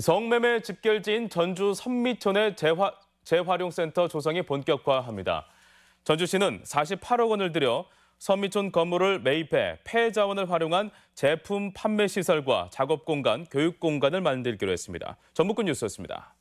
성매매 집결지인 전주 선미촌의 재화, 재활용센터 조성이 본격화합니다. 전주시는 48억 원을 들여 선미촌 건물을 매입해 폐자원을 활용한 제품 판매 시설과 작업 공간, 교육 공간을 만들기로 했습니다. 전북군 뉴스였습니다.